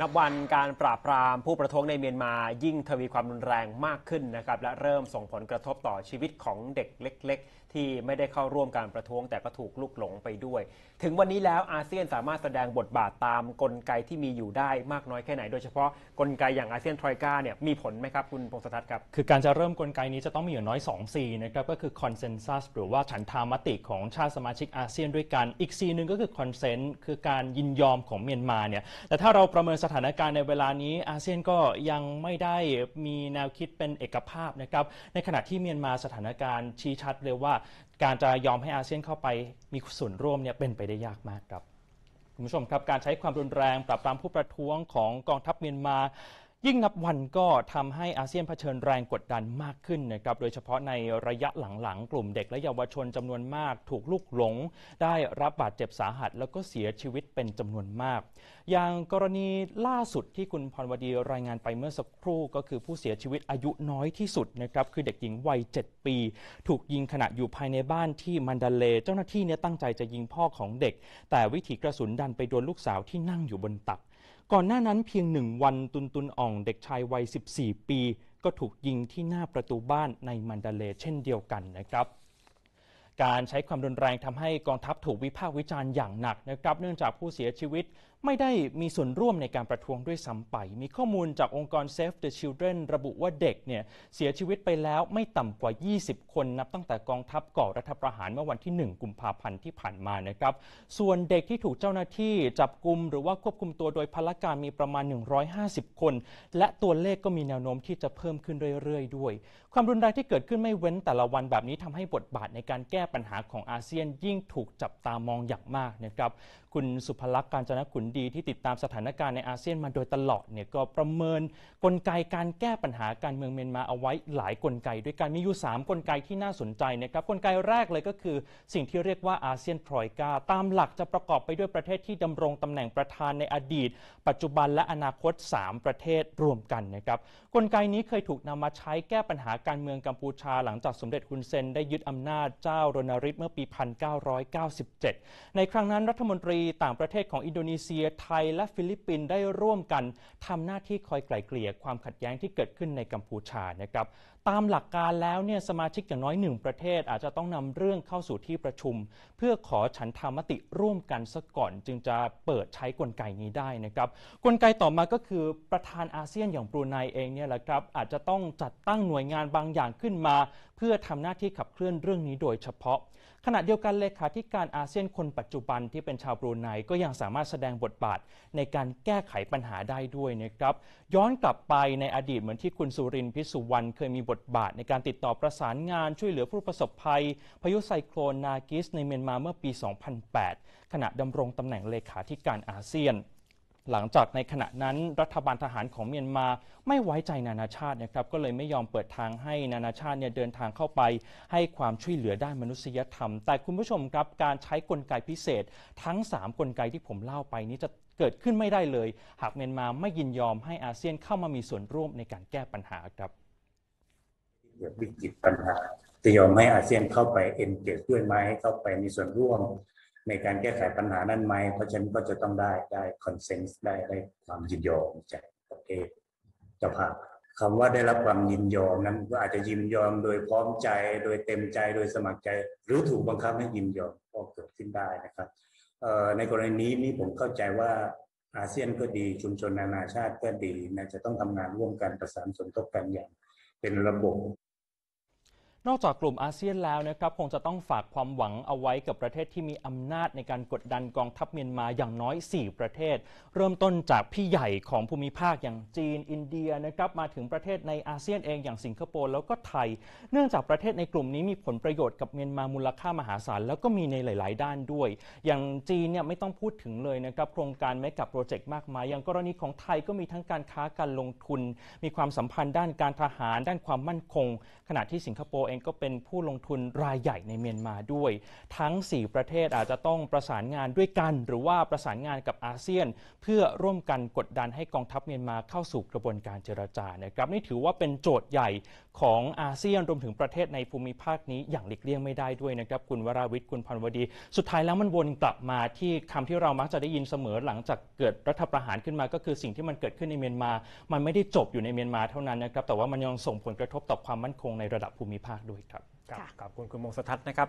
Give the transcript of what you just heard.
นับวันการปราบปรามผู้ประท้วงในเมียนมายิ่งทวีความรุนแรงมากขึ้นนะครับ และเริ่มส่งผลกระทบต่อชีวิตของเด็กเล็กที่ไม่ได้เข้าร่วมการประท้วงแต่ก็ถูกลุกหลงไปด้วย ถึงวันนี้แล้วอาเซียนสามารถแสดงบทบาทตามกลไกที่มีอยู่ได้มากน้อยแค่ไหน โดยเฉพาะกลไกอย่างอาเซียนทรอยกาเนี่ยมีผลไหมครับคุณพงศธรครับคือการจะเริ่มกลไกนี้จะต้องมีอย่างน้อย2ีนะครับก็คือคอนเซนแซสหรือว่าฉันทามติของชาติสมาชิกอาเซียนด้วยกันอีกีหนึ่งก็คือคอนเซนต์คือการยินยอมของเมียนมาเนี่ยแต่ถ้าเราประเมินสถานการณ์ในเวลานี้อาเซียนก็ยังไม่ได้มีแนวคิดเป็นเอกภาพนะครับในขณะที่เมียนมาสถานการณ์ชี้ชัดเลยว่าการจะยอมให้อาเซียนเข้าไปมีส่วนร่วมเนี่ยเป็นไปได้ยากมากครับ คุณผู้ชมครับการใช้ความรุนแรงปรับปรามผู้ประท้วงของกองทัพเมียนมายิ่งนับวันก็ทำให้อาเซียนเผชิญแรงกดดันมากขึ้นนะครับโดยเฉพาะในระยะหลังๆกลุ่มเด็กและเยาวชนจำนวนมาก ถูกลูกหลงได้รับบาดเจ็บสาหัสแล้วก็เสียชีวิตเป็นจำนวนมาก อย่างกรณีล่าสุดที่คุณพรวดีรายงานไปเมื่อสักครู่ก็คือผู้เสียชีวิตอายุน้อยที่สุดนะครับคือเด็กหญิงวัย 7 ปี ถูกยิงขณะอยู่ภายในบ้านที่มันดาเล เจ้าหน้าที่เนี่ยตั้งใจจะยิงพ่อของเด็ก แต่วิถีกระสุนดันไปโดนลูกสาวที่นั่งอยู่บนตักก่อนหน้านั้นเพียงหนึ่งวันตุนตุนอ่องเด็กชายวัย 14 ปี ก็ถูกยิงที่หน้าประตูบ้านในมันดาเลเช่นเดียวกันนะครับการใช้ความรุนแรงทำให้กองทัพถูกวิพากษ์วิจารณ์อย่างหนักนะครับเนื่องจากผู้เสียชีวิตไม่ได้มีส่วนร่วมในการประท้วงด้วยซ้ำไป มีข้อมูลจากองค์กร Save the Children ระบุว่าเด็กเนี่ยเสียชีวิตไปแล้วไม่ต่ำกว่า 20 คน นับตั้งแต่กองทัพก่อรัฐประหารเมื่อวันที่ 1 กุมภาพันธ์ที่ผ่านมานะครับส่วนเด็กที่ถูกเจ้าหน้าที่จับกลุ่มหรือว่าควบคุมตัวโดยพลการมีประมาณ 150 คน และตัวเลขก็มีแนวโน้มที่จะเพิ่มขึ้นเรื่อยๆ ด้วย ความรุนแรงที่เกิดขึ้นไม่เว้นแต่ละวันแบบนี้ทำให้บทบาทในการแก้ปัญหาของอาเซียนยิ่งถูกจับตามองอย่างมากนะครับคุณสุภลักษณ์การจนขุนดีที่ติดตามสถานการณ์ในอาเซียนมาโดยตลอดเนี่ยก็ประเมินกลไกการแก้ปัญหาการเมืองเมียนมาเอาไว้หลายกลไก ด้วยกันมีอยู่3กลไกที่น่าสนใจนะครับกลไกแรกเลยก็คือ สิ่งที่เรียกว่าอาเซียนทรอยกา ตามหลักจะประกอบไปด้วยประเทศที่ดำรงตำแหน่งประธานในอดีต ปัจจุบันและอนาคต3ประเทศรวมกันนะครับกลไกนี้เคยถูกนำมาใช้แก้ปัญหาการเมืองกัมพูชาหลังจากสมเด็จฮุนเซนได้ยึดอำนาจเจ้ารณฤทธิ์เมื่อปี 1997 ในครั้งนั้นรัฐมนตรีต่างประเทศของอินโดนีเซีย ไทยและฟิลิปปินส์ได้ร่วมกันทำหน้าที่คอยไกล่เกลี่ยความขัดแย้งที่เกิดขึ้นในกัมพูชานะครับตามหลักการแล้วเนี่ยสมาชิกอย่างน้อยหนึ่งประเทศอาจจะต้องนำเรื่องเข้าสู่ที่ประชุม เพื่อขอฉันธรรมติร่วมกันซะก่อน จึงจะเปิดใช้กลไกนี้ได้นะครับกลไกต่อมาก็คือประธานอาเซียนอย่างบรูไนเองเนี่ยแหละครับอาจจะต้องจัดตั้งหน่วยงานบางอย่างขึ้นมา เพื่อทำหน้าที่ขับเคลื่อนเรื่องนี้โดยเฉพาะาะขณะเดียวกันเลขาธิการอาเซียนคนปัจจุบันที่เป็นชาวบรูไนก็ยังสามารถแสดงบทบาทในการแก้ไขปัญหาได้ด้วยนะครับย้อนกลับไปในอดีตเหมือนที่คุณสุรินพิสุวรรณเคยมีบทบาทในการติดต่อประสานงานช่วยเหลือผู้ประสบภัยพายุไซโคลน นากิสในเมียนมาเมื่อปี 2008 ขณะดำรงตำแหน่งเลขาธิการอาเซียนหลังจากในขณะนั้นรัฐบาลทหารของเมียนมาไม่ไว้ใจนานาชาตินะครับ ก็เลยไม่ยอมเปิดทางให้นานาชาติเนี่ยเดินทางเข้าไป ให้ความช่วยเหลือด้านมนุษยธรรม แต่คุณผู้ชมครับการใช้กลไกพิเศษ ทั้ง3กลไกที่ผมเล่าไปนี้จะเกิดขึ้นไม่ได้เลย หากเมียนมาไม่ยินยอมให้อาเซียนเข้ามามีส่วนร่วมในการแก้ปัญหาครับเกิดวิกฤตปัญหาจะยอมให้อาเซียนเข้าไปเอ็นเกจด้วยไหมเข้าไปมีส่วนร่วมในการแก้ไขปัญหานั้นไหมเพราะฉะนั้นก็จะต้องได้ได้คอนเซนส์ได้ได้ความยินยอมจากประเทศเจ้าภาพคำว่าได้รับความยินยอมนั้นก็อาจจะยินยอมโดยพร้อมใจ โดยเต็มใจโดยสมัครใจหรือถูกบังคับให้ยินยอมก็เกิดขึ้นได้นะครับในกรณีนี้นี่ผมเข้าใจว่าอาเซียนก็ดีชุมชนนานาชาติก็ดีนะจะต้องทำงานร่วมกันประสานสนทบกันอย่างเป็นระบบนอกจากกลุ่มอาเซียนแล้วนะครับคงจะต้องฝากความหวังเอาไว้กับประเทศที่มีอำนาจในการกดดันกองทัพเมียนมาอย่างน้อย 4 ประเทศ เริ่มต้นจากพี่ใหญ่ของภูมิภาคอย่างจีน อินเดียนะครับมาถึงประเทศในอาเซียนเองอย่างสิงคโปร์แล้วก็ไทย เนื่องจากประเทศในกลุ่มนี้มีผลประโยชน์กับเมียนมามูลค่ามหาศาลแล้วก็มีในหลาย ๆด้านด้วย อย่างจีนเนี่ยไม่ต้องพูดถึงเลยนะครับโครงการแม้กับโปรเจกต์มากมาย อย่างกรณีของไทยก็มีทั้งการค้าการลงทุน มีความสัมพันธ์ด้านการทหาร ด้านความมั่นคงขณะที่สิงคโปร์เององก็เป็นผู้ลงทุนรายใหญ่ในเมียนมาด้วย ทั้ง 4 ประเทศอาจจะต้องประสานงานด้วยกันหรือว่าประสานงานกับอาเซียน เพื่อร่วมกันกดดันให้กองทัพเมียนมาเข้าสู่กระบวนการเจรจานะครับนี่ถือว่าเป็นโจทย์ใหญ่ของอาเซียนรวมถึงประเทศในภูมิภาคนี้อย่างหลีกเลี่ยงไม่ได้ด้วยนะครับคุณวราวิทย์คุณพันวดี สุดท้ายแล้วมันวนกลับมาที่คำที่เรามักจะได้ยินเสมอหลังจากเกิดรัฐประหารขึ้นมาก็คือสิ่งที่มันเกิดขึ้นในเมียนมา มันไม่ได้จบอยู่ในเมียนมาเท่านั้นนะครับแต่ว่ามันยังส่งผลกระทบต่อความมั่นคงในระดับภูมิภาคด้วยครับ ขอบคุณคุณมงสทัศน์นะครับ